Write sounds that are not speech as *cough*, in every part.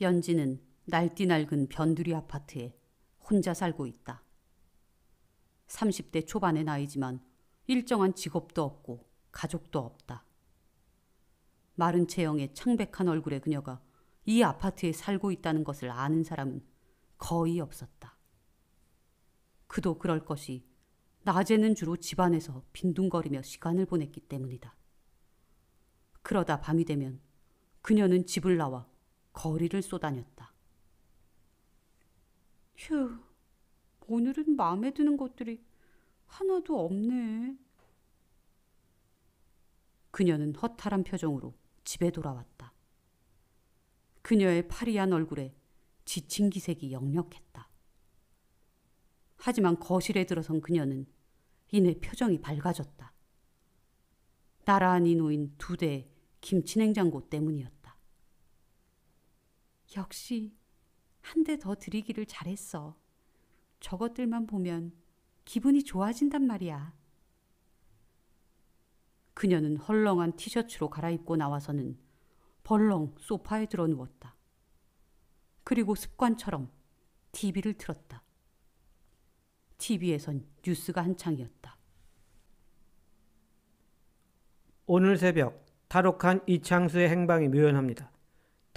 연지는 날뛰낡은 변두리 아파트에 혼자 살고 있다. 30대 초반의 나이지만 일정한 직업도 없고 가족도 없다. 마른 체형의 창백한 얼굴의 그녀가 이 아파트에 살고 있다는 것을 아는 사람은 거의 없었다. 그도 그럴 것이 낮에는 주로 집안에서 빈둥거리며 시간을 보냈기 때문이다. 그러다 밤이 되면 그녀는 집을 나와 거리를 쏘다녔다. 휴, 오늘은 마음에 드는 것들이 하나도 없네. 그녀는 허탈한 표정으로 집에 돌아왔다. 그녀의 파리한 얼굴에 지친 기색이 역력했다. 하지만 거실에 들어선 그녀는 이내 표정이 밝아졌다. 나란히 놓인 두 대의 김치냉장고 때문이었다. 역시 한 대 더 드리기를 잘했어. 저것들만 보면 기분이 좋아진단 말이야. 그녀는 헐렁한 티셔츠로 갈아입고 나와서는 벌렁 소파에 들어 누웠다. 그리고 습관처럼 TV를 틀었다. TV에선 뉴스가 한창이었다. 오늘 새벽 탈옥한 이창수의 행방이 묘연합니다.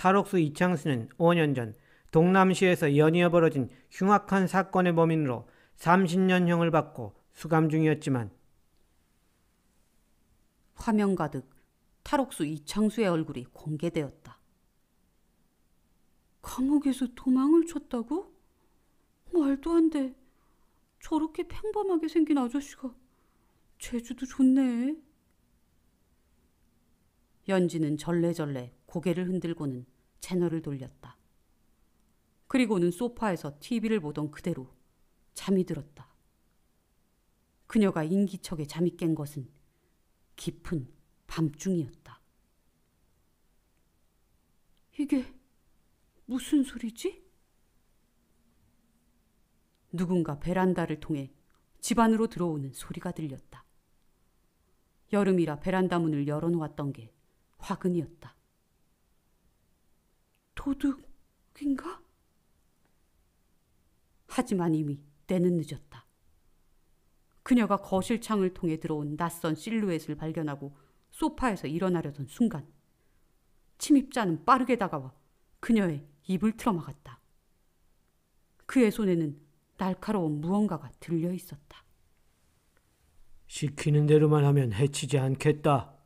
탈옥수 이창수는 5년 전 동남시에서 연이어 벌어진 흉악한 사건의 범인으로 30년형을 받고 수감 중이었지만 화면 가득 탈옥수 이창수의 얼굴이 공개되었다. 감옥에서 도망을 쳤다고? 말도 안 돼. 저렇게 평범하게 생긴 아저씨가 제주도 좋네. 연지는 절레절레 고개를 흔들고는 채널을 돌렸다. 그리고는 소파에서 TV를 보던 그대로 잠이 들었다. 그녀가 인기척에 잠이 깬 것은 깊은 밤중이었다. 이게 무슨 소리지? 누군가 베란다를 통해 집 안으로 들어오는 소리가 들렸다. 여름이라 베란다 문을 열어놓았던 게 화근이었다. 도둑인가? 하지만 이미 때는 늦었다. 그녀가 거실 창을 통해 들어온 낯선 실루엣을 발견하고 소파에서 일어나려던 순간 침입자는 빠르게 다가와 그녀의 입을 틀어막았다. 그의 손에는 날카로운 무언가가 들려 있었다. 시키는 대로만 하면 해치지 않겠다.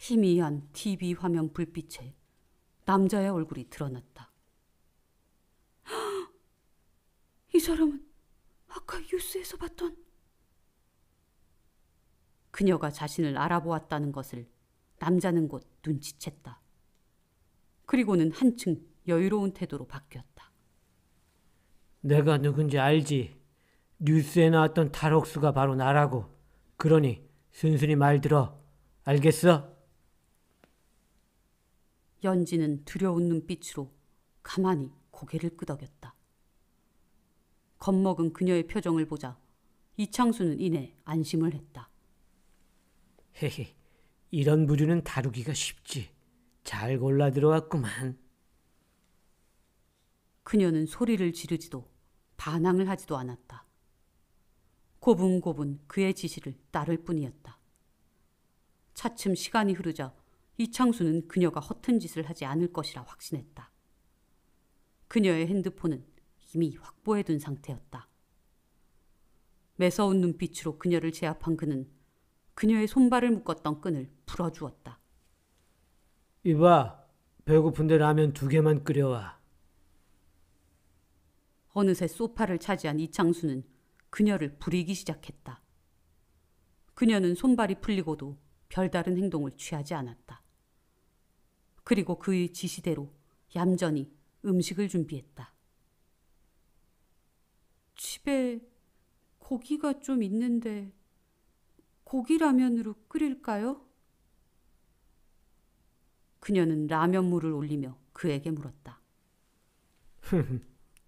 희미한 TV 화면 불빛에 남자의 얼굴이 드러났다. 이 사람은 아까 뉴스에서 봤던 그녀가 자신을 알아보았다는 것을 남자는 곧 눈치챘다. 그리고는 한층 여유로운 태도로 바뀌었다. 내가 누군지 알지. 뉴스에 나왔던 탈옥수가 바로 나라고. 그러니 순순히 말 들어. 알겠어? 연지는 두려운 눈빛으로 가만히 고개를 끄덕였다. 겁먹은 그녀의 표정을 보자 이창수는 이내 안심을 했다. 헤헤, 이런 부류는 다루기가 쉽지. 잘 골라 들어왔구만. 그녀는 소리를 지르지도 반항을 하지도 않았다. 고분고분 그의 지시를 따를 뿐이었다. 차츰 시간이 흐르자 이창수는 그녀가 허튼 짓을 하지 않을 것이라 확신했다. 그녀의 핸드폰은 이미 확보해 둔 상태였다. 매서운 눈빛으로 그녀를 제압한 그는 그녀의 손발을 묶었던 끈을 풀어주었다. 이봐, 배고픈데 라면 두 개만 끓여와. 어느새 소파를 차지한 이창수는 그녀를 부리기 시작했다. 그녀는 손발이 풀리고도 별다른 행동을 취하지 않았다. 그리고 그의 지시대로 얌전히 음식을 준비했다. 집에 고기가 좀 있는데 고기 라면으로 끓일까요? 그녀는 라면물을 올리며 그에게 물었다. *laughs*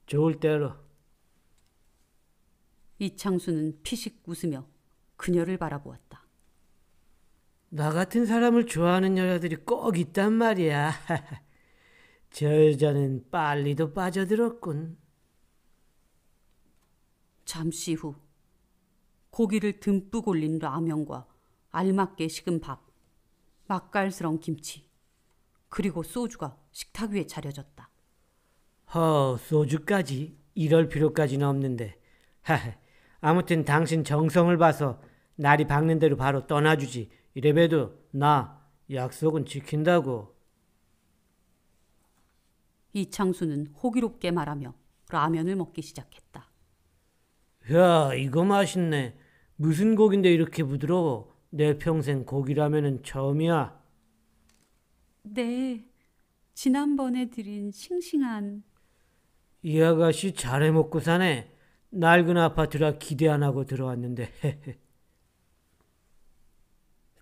좋을 대로. 이창수는 피식 웃으며 그녀를 바라보았다. 나 같은 사람을 좋아하는 여자들이 꼭 있단 말이야. *laughs* 저 여자는 빨리도 빠져들었군. 잠시 후 고기를 듬뿍 올린 라면과 알맞게 식은 밥, 맛깔스러운 김치, 그리고 소주가 식탁 위에 차려졌다. 허, 소주까지 이럴 필요까지는 없는데. 하하, *laughs* 아무튼 당신 정성을 봐서 날이 밝는 대로 바로 떠나주지. 이래봬도 나 약속은 지킨다고. 이창수는 호기롭게 말하며 라면을 먹기 시작했다. 야, 이거 맛있네. 무슨 고긴데 이렇게 부드러워. 내 평생 고기라면은 처음이야. 네, 지난번에 드린 싱싱한. 이 아가씨 잘해 먹고 사네. 낡은 아파트라 기대 안 하고 들어왔는데. *laughs*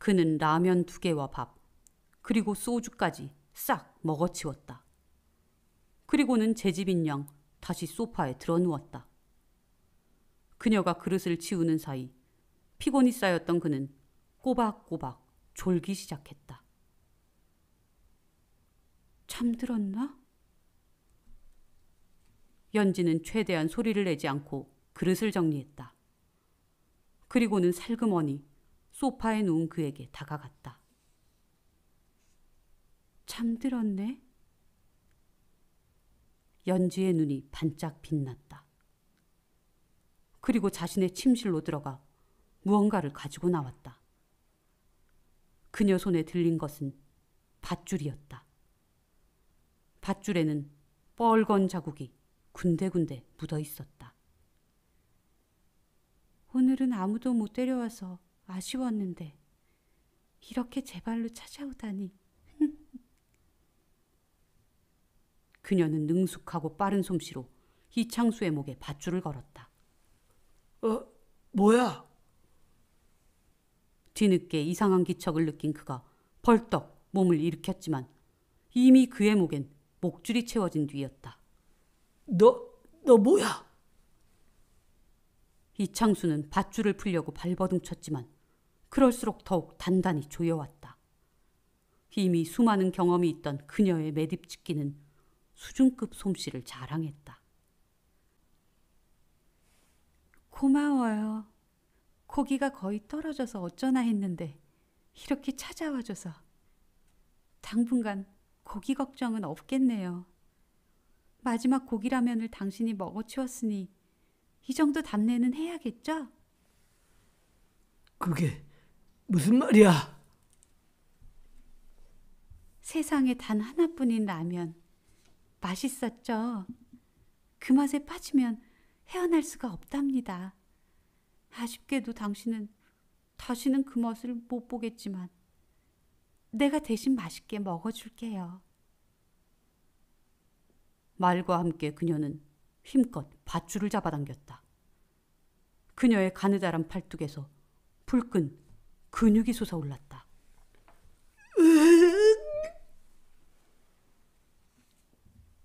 그는 라면 두 개와 밥, 그리고 소주까지 싹 먹어치웠다. 그리고는 제 집인 양 다시 소파에 드러 누웠다. 그녀가 그릇을 치우는 사이 피곤이 쌓였던 그는 꼬박꼬박 졸기 시작했다. 잠들었나? 연지는 최대한 소리를 내지 않고 그릇을 정리했다. 그리고는 살그머니 소파에 누운 그에게 다가갔다. 잠들었네. 연주의 눈이 반짝 빛났다. 그리고 자신의 침실로 들어가 무언가를 가지고 나왔다. 그녀 손에 들린 것은 밧줄이었다. 밧줄에는 뻘건 자국이 군데군데 묻어 있었다. 오늘은 아무도 못 데려와서 아쉬웠는데 이렇게 제 발로 찾아오다니. *laughs* 그녀는 능숙하고 빠른 솜씨로 이창수의 목에 밧줄을 걸었다. 어, 뭐야? 뒤늦게 이상한 기척을 느낀 그가 벌떡 몸을 일으켰지만 이미 그의 목엔 목줄이 채워진 뒤였다. 너, 너 뭐야? 이창수는 밧줄을 풀려고 발버둥 쳤지만 그럴수록 더욱 단단히 조여왔다. 이미 수많은 경험이 있던 그녀의 매듭짓기는 수준급 솜씨를 자랑했다. 고마워요. 고기가 거의 떨어져서 어쩌나 했는데 이렇게 찾아와줘서 당분간 고기 걱정은 없겠네요. 마지막 고기라면을 당신이 먹어치웠으니 이 정도 답례는 해야겠죠? 그게 무슨 말이야? 세상에 단 하나뿐인 라면. 맛있었죠? 그 맛에 빠지면 헤어날 수가 없답니다. 아쉽게도 당신은 다시는 그 맛을 못 보겠지만 내가 대신 맛있게 먹어줄게요. 말과 함께 그녀는 힘껏 밧줄을 잡아당겼다. 그녀의 가느다란 팔뚝에서 불끈 근육이 솟아올랐다.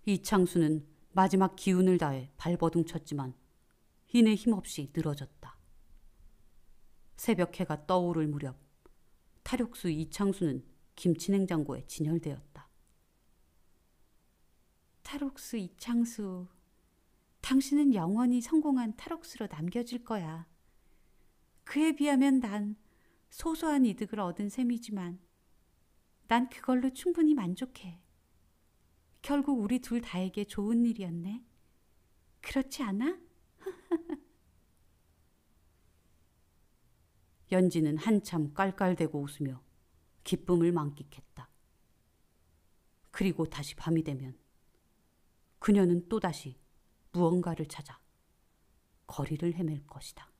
이창수는 마지막 기운을 다해 발버둥 쳤지만 이내 힘없이 늘어졌다. 새벽 해가 떠오를 무렵 탈옥수 이창수는 김치냉장고에 진열되었다. 탈옥수 이창수, 당신은 영원히 성공한 탈옥수로 남겨질 거야. 그에 비하면 난 소소한 이득을 얻은 셈이지만 난 그걸로 충분히 만족해. 결국 우리 둘 다에게 좋은 일이었네. 그렇지 않아? *laughs* 연지는 한참 깔깔대고 웃으며 기쁨을 만끽했다. 그리고 다시 밤이 되면 그녀는 또다시 무언가를 찾아 거리를 헤맬 것이다.